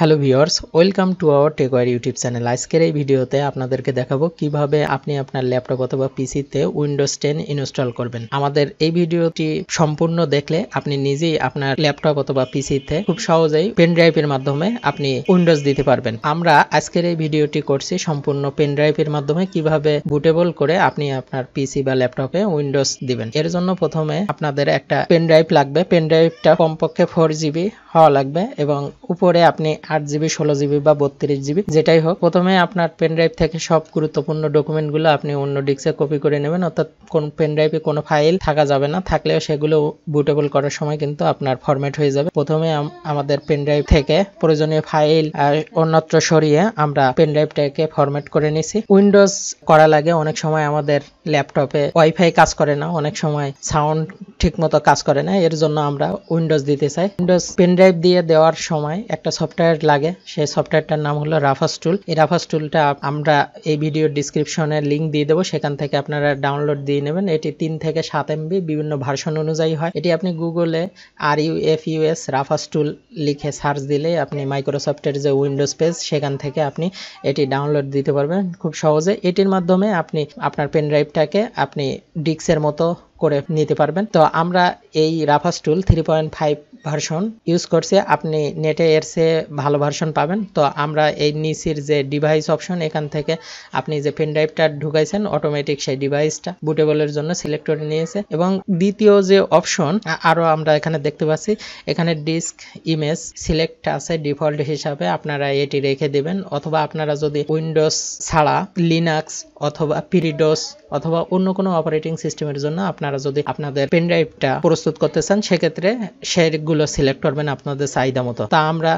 hello viewers welcome to our Techwar YouTube channel আজকের এই ভিডিওতে আপনাদেরকে দেখাবো কিভাবে আপনি আপনার ল্যাপটপ অথবা পিসিতে উইন্ডোজ টেন ইনস্টল করবেন আমাদের এই ভিডিওটি সম্পূর্ণ দেখলে আপনি নিজেই আপনার ল্যাপটপ অথবা পিসিতে খুব সহজেই পেন ড্রাইভের মাধ্যমে আপনি উইন্ডোজ দিতে পারবেন আমরা আজকের এই ভিডিওটি করছি সম্পূর্ণ পেন ড্রাইভের মাধ্যমে কিভাবে বুটেবল করে আপনি আপনার পিসি বা ল্যাপটপে উইন্ডোজ দিবেন এর জন্য প্রথমে আপনাদের একটা পেন ড্রাইভ লাগবে পেন ড্রাইভটা কমপক্ষে ফোর জিবি হওয়া লাগবে এবং উপরে আপনি আট জিবি ষোলো জিবি বা বত্রিশ জিবি যেটাই হোক প্রথমে আপনার পেন ড্রাইভ থেকে সব গুরুত্বপূর্ণ ডকুমেন্টগুলো আপনি অন্য ডিস্কে কপি করে নেবেন অর্থাৎ কোন পেন ড্রাইভে কোনো ফাইল থাকা যাবে না থাকলেও সেগুলো বুটেবল করার সময় কিন্তু আপনার ফরম্যাট হয়ে যাবে প্রথমে আমাদের পেন ড্রাইভ থেকে প্রয়োজনীয় ফাইল আর অন্যত্র সরিয়ে আমরা পেন ড্রাইভটাকে ফরম্যাট করে নিছি উইন্ডোজ করা লাগে অনেক সময় আমাদের ল্যাপটপে ওয়াইফাই কাজ করে না অনেক সময় সাউন্ড ঠিকমতো কাজ করে না এর জন্য আমরা উইন্ডোজ দিতে চাই উইন্ডোজ পেন ড্রাইভ দিয়ে দেওয়ার সময় একটা সফটওয়্যার সফটওয়্যার লাগে সেই সফটওয়্যারটার নাম হলো রাফাস টুল এই রাফাস টুলটা আমরা এই ভিডিওর ডিসক্রিপশনে লিঙ্ক দিয়ে দেবো সেখান থেকে আপনারা ডাউনলোড দিয়ে নেবেন এটি তিন থেকে সাত এমবি বিভিন্ন ভার্সন অনুযায়ী হয় এটি আপনি গুগলে R U F U S Rufus tool লিখে সার্চ দিলে আপনি মাইক্রোসফটের যে উইন্ডোজ পেজ সেখান থেকে আপনি এটি ডাউনলোড দিতে পারবেন খুব সহজে এটির মাধ্যমে আপনি আপনার পেন ড্রাইভটাকে আপনি ডিস্কের মতো করে নিতে পারবেন তো আমরা এই Rufus tool three point five version use করছি আপনি নেটে এর চেয়ে ভালো ভার্সন পাবেন তো আমরা এই নিচের যে ডিভাইস অপশন এখান থেকে আপনি যে পেন ড্রাইভটা ঢুকাইছেন অটোমেটিক সেই ডিভাইসটা বুটেবলের জন্য সিলেক্ট করে নিয়েছে এবং দ্বিতীয় যে অপশন আরও আমরা এখানে দেখতে পাচ্ছি এখানে ডিস্ক ইমেজ সিলেক্ট আছে ডিফল্ট হিসাবে আপনারা এটি রেখে দেবেন অথবা আপনারা যদি উইন্ডোজ ছাড়া লিনাক্স অথবা পিরিডোস অথবা অন্য কোনো অপারেটিং সিস্টেমের জন্য আপনারা যদি আপনাদের পেন ড্রাইভটা প্রস্তুত করতে চান সেক্ষেত্রে সেগুলো গুলো সিলেক্ট করবেন আপনাদের চাহিদা মতো তা আমরা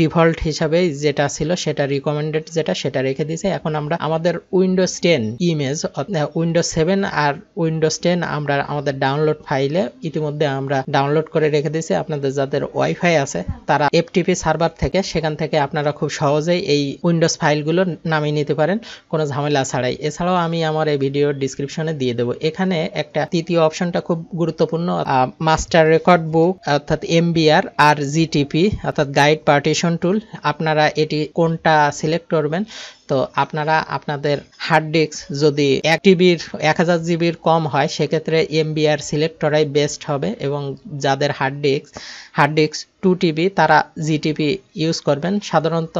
ডিফল্ট হিসাবে যেটা ছিল সেটা রিকমেন্ডেড যেটা সেটা রেখে দিয়েছে এখন আমরা আমাদের Windows ten image Windows seven আর উইন্ডোজ টেন আমরা আমাদের ডাউনলোড ফাইলে ইতিমধ্যে আমরা ডাউনলোড করে রেখে দিয়েছি আপনাদের যাদের ওয়াইফাই আছে তারা এফটিপি সার্ভার থেকে সেখান থেকে আপনারা খুব সহজেই এই উইন্ডোজ ফাইলগুলো নামিয়ে নিতে পারেন কোনো ঝামেলা ছাড়াই এছাড়াও আমি আমার এই ভিডিও ডিসক্রিপশনে দিয়ে দেবো এখানে একটা তৃতীয় অপশনটা খুব গুরুত্বপূর্ণ মাস্টার রেকর্ড বুক অর্থাৎ এমবিআর আর জিটিপি অর্থাৎ গাইড পার্টিশন টুল আপনারা এটি কোনটা সিলেক্ট করবেন তো আপনারা আপনাদের হার্ড ডিস্ক যদি এক টিবির এক হাজার জিবির কম হয় সেক্ষেত্রে এমবিআর সিলেক্টরাই বেস্ট হবে এবং যাদের hard disk hard disk two TB তারা জিটিপি ইউজ করবেন সাধারণত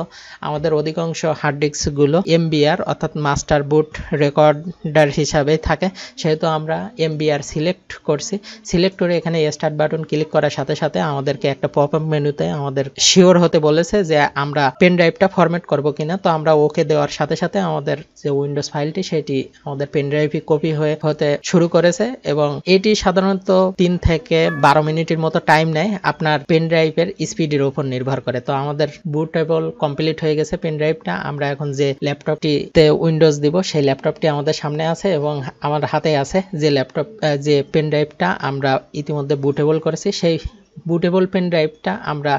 আমাদের অধিকাংশ হার্ড ডিস্কগুলো এমবিআর অর্থাৎ মাস্টার বুট রেকর্ডার হিসাবেই থাকে সেহেতু আমরা এমবিআর সিলেক্ট করছি সিলেক্ট করে এখানে স্টার্ট বাটন ক্লিক করার সাথে সাথে আমাদেরকে একটা পপ আপ মেনুতে আমাদের শিওর হতে বলেছে যে আমরা পেন ড্রাইভটা ফরম্যাট করবো কিনা তো আমরা ওকে দেওয়া দেওয়ার সাথে সাথে আমাদের যে উইন্ডোজ ফাইলটি সেটি আমাদের পেনড্রাইভে কপি হয়ে হতে শুরু করেছে এবং এটি সাধারণত তিন থেকে বারো মিনিটের মতো টাইম নেয় আপনার পেনড্রাইভের স্পিডের উপর নির্ভর করে তো আমাদের বুটেবল কমপ্লিট হয়ে গেছে পেনড্রাইভটা আমরা এখন যে ল্যাপটপটিতে উইন্ডোজ দিব সেই ল্যাপটপটি আমাদের সামনে আছে এবং আমার হাতে আছে যে ল্যাপটপ যে পেনড্রাইভটা আমরা ইতিমধ্যে বুটেবল করেছি সেই বুটেবল পেন ড্রাইভটা আমরা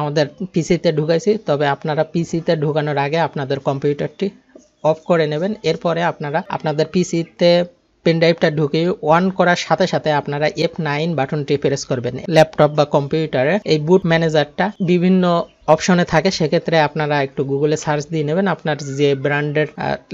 আমাদের পিসিতে ঢুকাইছি তবে আপনারা পিসিতে ঢুকানোর আগে আপনাদের কম্পিউটারটি অফ করে নেবেন এরপরে আপনারা আপনাদের পিসিতে পেন ড্রাইভটা ঢুকে অন করার সাথে সাথে আপনারা এফ নাইন বাটনটি প্রেস করবেন ল্যাপটপ বা কম্পিউটারে এই বুট ম্যানেজারটা বিভিন্ন অপশনে থাকে সেক্ষেত্রে আপনারা একটু গুগলে সার্চ দিয়ে নেবেন আপনার যে ব্র্যান্ডের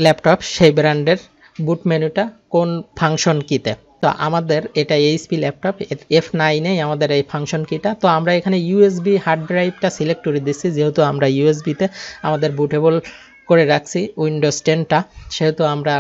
ল্যাপটপ সেই ব্র্যান্ডের বুট মেনুটা কোন ফাংশন কিতে তো আমাদের এটা এইচপি ল্যাপটপ এফ নাইনে আমাদের এই ফাংশন কিটা তো আমরা এখানে ইউএসবি হার্ড ড্রাইভটা সিলেক্ট করে দিচ্ছি যেহেতু আমরা ইউএসবিতে আমাদের বুটেবল করে রাখছি উইন্ডোজ টেনটা সেহেতু আমরা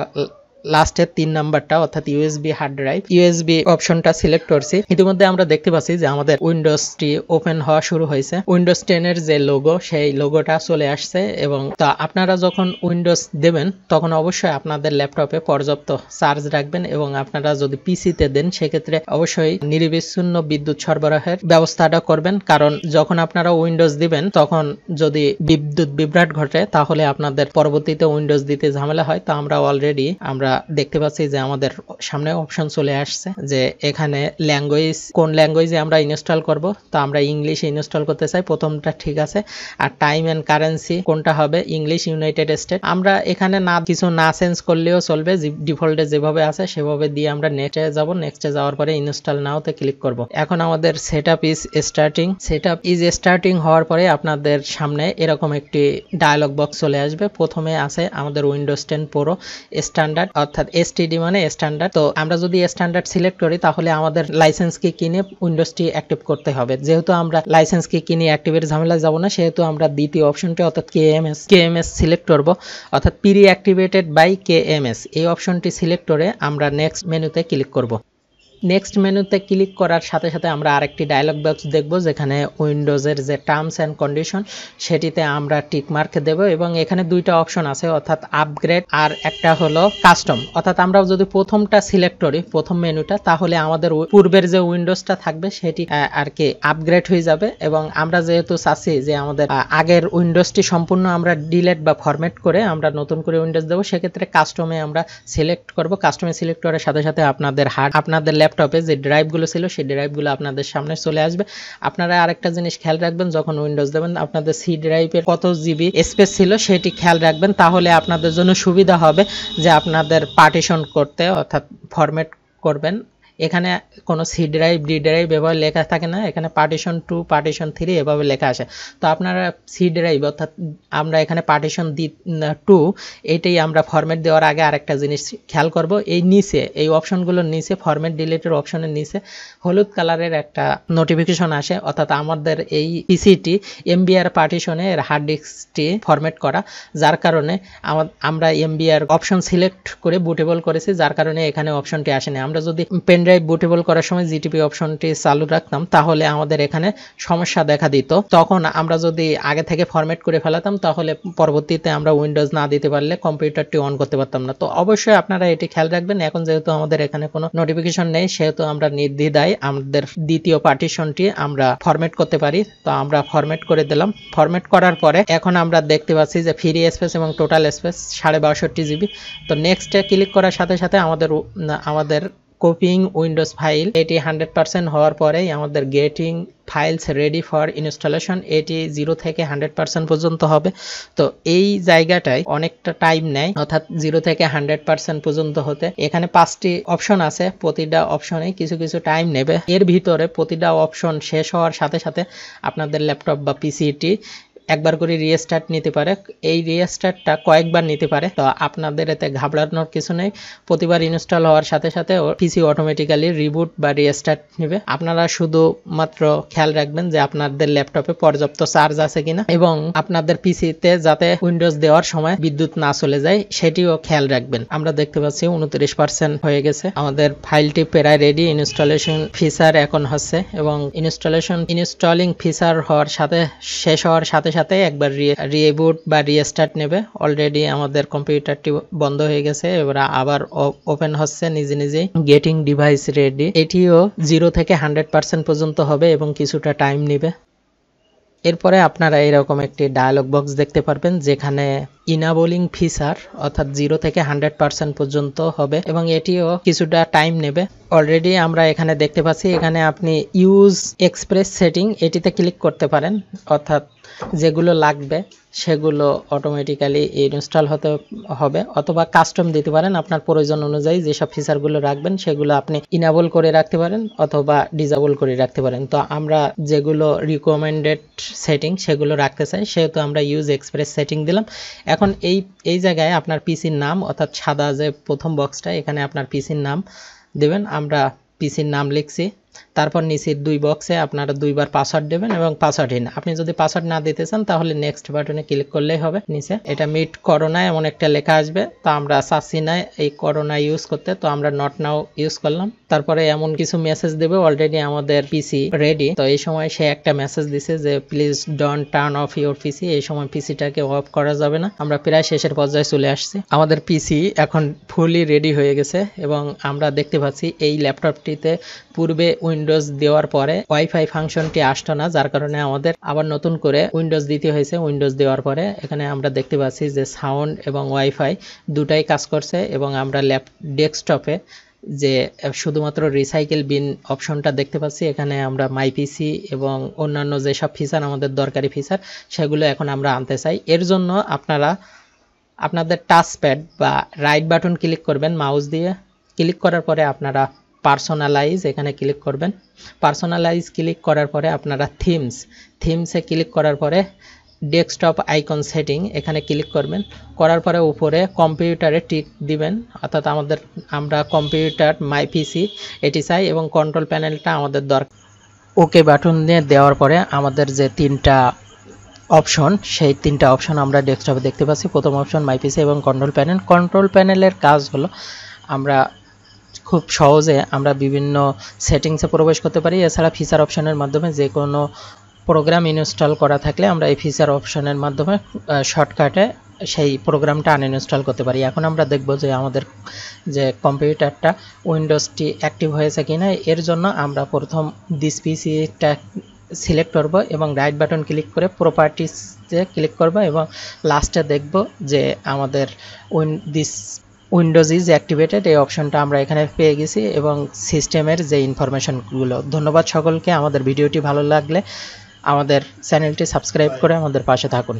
লাস্টের তিন নাম্বারটা অর্থাৎ ইউএসবি হার্ড ড্রাইভ ইউএসবি অপশনটা সিলেক্ট করছি ইতিমধ্যে আমরা দেখতে পাচ্ছি যে আমাদের উইন্ডোজটি ওপেন হওয়া শুরু হয়েছে উইন্ডোজ টেনের যে লোগো সেই লোগোটা চলে আসছে এবং তা আপনারা যখন উইন্ডোজ দেবেন তখন অবশ্যই আপনাদের ল্যাপটপে পর্যাপ্ত চার্জ রাখবেন এবং আপনারা যদি পিসিতে দেন সেক্ষেত্রে অবশ্যই নিরবিচ্ছিন্ন বিদ্যুৎ সরবরাহের ব্যবস্থাটা করবেন কারণ যখন আপনারা উইন্ডোজ দিবেন তখন যদি বিদ্যুৎ বিভ্রাট ঘটে তাহলে আপনাদের পরবর্তীতে উইন্ডোজ দিতে ঝামেলা হয় তো আমরা অলরেডি আমরা আমরা দেখতে পাচ্ছি যে আমাদের সামনে অপশন চলে আসছে যে এখানে ল্যাঙ্গুয়েজ কোন ল্যাঙ্গুয়েজে আমরা ইনস্টল করব তো আমরা ইংলিশে ইনস্টল করতে চাই প্রথমটা ঠিক আছে আর টাইম অ্যান্ড কারেন্সি কোনটা হবে ইংলিশ ইউনাইটেড স্টেট আমরা এখানে না কিছু না চেঞ্জ করলেও চলবে ডিফল্টে যেভাবে আছে সেভাবে দিয়ে আমরা নেক্সটে যাব নেক্সটে যাওয়ার পরে ইনস্টল নাওতে ক্লিক করব এখন আমাদের setup is starting setup is starting হওয়ার পরে আপনাদের সামনে এরকম একটি ডায়লগ বক্স চলে আসবে প্রথমে আছে আমাদের উইন্ডোজ টেন প্রো স্ট্যান্ডার্ড অর্থাৎ এসটিডি মানে স্ট্যান্ডার্ড তো আমরা যদি স্ট্যান্ডার্ড সিলেক্ট করি তাহলে আমাদের লাইসেন্স কি কিনে উইন্ডোজটি অ্যাক্টিভ করতে হবে যেহেতু আমরা লাইসেন্স কি কিনে অ্যাক্টিভের ঝামেলা যাব না সেহেতু আমরা দ্বিতীয় অপশনটি অর্থাৎ K M S K M S select করব অর্থাৎ pre activated by K M S এই অপশনটি সিলেক্ট করে আমরা নেক্সট মেনুতে ক্লিক করব নেক্সট মেনুতে ক্লিক করার সাথে সাথে আমরা আরেকটি ডায়লগ বক্স দেখব যেখানে উইন্ডোজের যে টার্মস অ্যান্ড কন্ডিশন সেটিতে আমরা টিকমার্ক দেব এবং এখানে দুইটা অপশন আছে অর্থাৎ আপগ্রেড আর একটা হলো কাস্টম অর্থাৎ আমরা যদি প্রথমটা সিলেক্ট করি প্রথম মেনুটা তাহলে আমাদের পূর্বের যে উইন্ডোজটা থাকবে সেটি আর কি আপগ্রেড হয়ে যাবে এবং আমরা যেহেতু চাচ্ছি যে আমাদের আগের উইন্ডোজটি সম্পূর্ণ আমরা ডিলেট বা ফরম্যাট করে আমরা নতুন করে উইন্ডোজ দেবো সেক্ষেত্রে কাস্টমে আমরা সিলেক্ট করব কাস্টমে সিলেক্ট করার সাথে সাথে আপনাদের হার্ড আপনাদের ল্যাপ ল্যাপটপে যে ড্রাইভগুলো ছিল সেই ড্রাইভগুলো আপনাদের সামনে চলে আসবে আপনারা আরেকটা জিনিস খেয়াল রাখবেন যখন উইন্ডোজ দেবেন আপনাদের সি ড্রাইভের কত জিবি স্পেস ছিল সেটি খেয়াল রাখবেন তাহলে আপনাদের জন্য সুবিধা হবে যে আপনাদের পার্টিশন করতে অর্থাৎ ফরম্যাট করবেন এখানে কোনো সি ড্রাইভ ডি ড্রাইভ এভাবে লেখা থাকে না এখানে পার্টিশন টু পার্টিশন থ্রি এভাবে লেখা আসে তো আপনারা সি ড্রাইভ অর্থাৎ আমরা এখানে পার্টিশন দি টু এটাই আমরা ফর্মেট দেওয়ার আগে আরেকটা জিনিস খেয়াল করব এই নিচে এই অপশনগুলোর নিচে ফর্মেট ডিলেটের অপশনের নিচে হলুদ কালারের একটা নোটিফিকেশন আসে অর্থাৎ আমাদের এই পিসিটি এমবিআর পার্টিশনে হার্ড ডিস্কটি ফর্মেট করা যার কারণে আমরা এমবিআর অপশন সিলেক্ট করে বুটেবল করেছি যার কারণে এখানে অপশনটি আসেনি আমরা যদি পেন পেনড্রাইভ বুটেবল করার সময় জিটিপি অপশনটি চালু রাখতাম তাহলে আমাদের এখানে সমস্যা দেখা দিত তখন আমরা যদি আগে থেকে ফরম্যাট করে ফেলাতাম তাহলে পরবর্তীতে আমরা উইন্ডোজ না দিতে পারলে কম্পিউটারটি অন করতে পারতাম না তো অবশ্যই আপনারা এটি খেয়াল রাখবেন এখন যেহেতু আমাদের এখানে কোনো নোটিফিকেশন নেই সেহেতু আমরা নির্দ্বিধায় আমাদের দ্বিতীয় পার্টিশনটি আমরা ফরম্যাট করতে পারি তো আমরা ফরম্যাট করে দিলাম ফরম্যাট করার পরে এখন আমরা দেখতে পাচ্ছি যে ফ্রি স্পেস এবং টোটাল স্পেস সাড়ে বাষট্টি জিবি তো নেক্সটে ক্লিক করার সাথে সাথে আমাদের আমাদের কপিং উইন্ডোজ ফাইল এটি হান্ড্রেড পার্সেন্ট হওয়ার পরেই আমাদের getting files ready for installation এটি জিরো থেকে হান্ড্রেড পার্সেন্ট পর্যন্ত হবে তো এই জায়গাটায় অনেকটা টাইম নেয় অর্থাৎ জিরো থেকে হান্ড্রেড পার্সেন্ট পর্যন্ত হতে এখানে পাঁচটি অপশন আছে প্রতিটা অপশনে কিছু কিছু টাইম নেবে এর ভিতরে প্রতিটা অপশন শেষ হওয়ার সাথে সাথে আপনাদের ল্যাপটপ বা পিসিটি একবার করে রিস্টার্ট নিতে পারে এই রিস্টার্টটা কয়েকবার নিতে পারে তো আপনাদের এতে ঘাবড়ানোর কিছু নেই প্রতিবার ইনস্টল হওয়ার সাথে সাথে পিসি অটোমেটিক্যালি রিবুট বা রিস্টার্ট নেবে আপনারা শুধুমাত্র খেয়াল রাখবেন যে আপনাদের ল্যাপটপে পর্যাপ্ত চার্জ আছে কিনা এবং আপনাদের পিসিতে যাতে উইন্ডোজ দেওয়ার সময় বিদ্যুৎ না চলে যায় সেটিও খেয়াল রাখবেন আমরা দেখতে পাচ্ছি উনত্রিশ পার্সেন্ট হয়ে গেছে আমাদের ফাইলটি প্রায় রেডি ইনস্টলেশন ফিচার এখন হচ্ছে এবং ইনস্টলেশন ইনস্টলিং ফিচার হওয়ার সাথে শেষ হওয়ার সাথে সাথে সাথে একবার রিবুট বা রিস্টার্ট নেবে অলরেডি আমাদের কম্পিউটারটি বন্ধ হয়ে গেছে এবার আবার ওপেন হচ্ছে নিজে নিজেই গেটিং ডিভাইস রেডি এটিও জিরো থেকে হান্ড্রেড পার্সেন্ট পর্যন্ত হবে এবং কিছুটা টাইম নেবে এরপরে আপনারা এরকম একটি ডায়ালগ বক্স দেখতে পারবেন যেখানে ইনাবলিং ফিচার অর্থাৎ জিরো থেকে হান্ড্রেড পার্সেন্ট পর্যন্ত হবে এবং এটিও কিছুটা টাইম নেবে অলরেডি আমরা এখানে দেখতে পাচ্ছি এখানে আপনি ইউজ এক্সপ্রেস সেটিং এটিতে ক্লিক করতে পারেন অর্থাৎ যেগুলো লাগবে সেগুলো অটোমেটিক্যালি ইনস্টল হতে হবে অথবা কাস্টম দিতে পারেন আপনার প্রয়োজন অনুযায়ী যেসব ফিচারগুলো রাখবেন সেগুলো আপনি ইনাবল করে রাখতে পারেন অথবা ডিজাবল করে রাখতে পারেন তো আমরা যেগুলো রিকমেন্ডেড সেটিং সেগুলো রাখতে চাই সেহেতু আমরা ইউজ এক্সপ্রেস সেটিং দিলাম এখন এই এই জায়গায় আপনার পিসির নাম অর্থাৎ সাদা যে প্রথম বক্সটা এখানে আপনার পিসির নাম দেবেন আমরা পিসির নাম লিখছি তারপর নিচের দুই বক্সে আপনারা দুইবার পাসওয়ার্ড দেবেন এবং পাসওয়ার্ড হিন আপনি যদি পাসওয়ার্ড না দিতে চান তাহলে নেক্সট বাটনে ক্লিক করলেই হবে নিচে এটা মিট করোনা এমন একটা লেখা আসবে তো আমরা চাচ্ছি না এই করোনা ইউজ করতে তো আমরা নট নাও ইউজ করলাম তারপরে এমন কিছু মেসেজ দেবে অলরেডি আমাদের পিসি রেডি তো এই সময় সে একটা মেসেজ দিছে যে please don't turn off your PC এই সময় পিসিটাকে অফ করা যাবে না আমরা প্রায় শেষের পর্যায়ে চলে আসছি আমাদের পিসি এখন ফুলি রেডি হয়ে গেছে এবং আমরা দেখতে পাচ্ছি এই ল্যাপটপটিতে পূর্বে উইন্ডো উইন্ডোজ দেওয়ার পরে ওয়াইফাই ফাংশনটি আসতো না যার কারণে আমাদের আবার নতুন করে উইন্ডোজ দিতে হয়েছে উইন্ডোজ দেওয়ার পরে এখানে আমরা দেখতে পাচ্ছি যে সাউন্ড এবং ওয়াইফাই দুটাই কাজ করছে এবং আমরা ল্যাপ ডেস্কটপে যে শুধুমাত্র রিসাইকেল বিন অপশনটা দেখতে পাচ্ছি এখানে আমরা মাইপিসি এবং অন্যান্য যেসব ফিচার আমাদের দরকারি ফিচার সেগুলো এখন আমরা আনতে চাই এর জন্য আপনারা আপনাদের টাচ প্যাড বা রাইট বাটন ক্লিক করবেন মাউস দিয়ে ক্লিক করার পরে আপনারা পার্সোনালাইজ এখানে ক্লিক করবেন পার্সোনালাইজ ক্লিক করার পরে আপনারা থিমস থিমসে ক্লিক করার পরে ডেস্কটপ আইকন সেটিং এখানে ক্লিক করবেন করার পরে উপরে কম্পিউটারে টিক দিবেন অর্থাৎ আমাদের আমরা কম্পিউটার মাই পিসি এটি চাই এবং কন্ট্রোল প্যানেলটা আমাদের দরকার ওকে বাটন দিয়ে দেওয়ার পরে আমাদের যে তিনটা অপশন সেই তিনটা অপশন আমরা ডেস্কটপে দেখতে পাচ্ছি প্রথম অপশন মাইপিসি এবং কন্ট্রোল প্যানেল কন্ট্রোল প্যানেলের কাজ হলো আমরা খুব সহজে আমরা বিভিন্ন সেটিংসে প্রবেশ করতে পারি এছাড়া ফিচার অপশানের মাধ্যমে যে কোনো প্রোগ্রাম ইনস্টল করা থাকলে আমরা এই ফিচার অপশানের মাধ্যমে শর্টকাটে সেই প্রোগ্রামটা আনইনস্টল করতে পারি এখন আমরা দেখব যে আমাদের যে কম্পিউটারটা উইন্ডোজটি অ্যাক্টিভ হয়েছে কি না এর জন্য আমরা প্রথম দিস পিসিটা সিলেক্ট করব এবং রাইট বাটন ক্লিক করে প্রপার্টিসে ক্লিক করব এবং লাস্টে দেখব যে আমাদের win this Windows is activated এই অপশনটা আমরা এখানে পেয়ে গেছি এবং সিস্টেমের যে ইনফরমেশানগুলো ধন্যবাদ সকলকে আমাদের ভিডিওটি ভালো লাগলে আমাদের চ্যানেলটি সাবস্ক্রাইব করে আমাদের পাশে থাকুন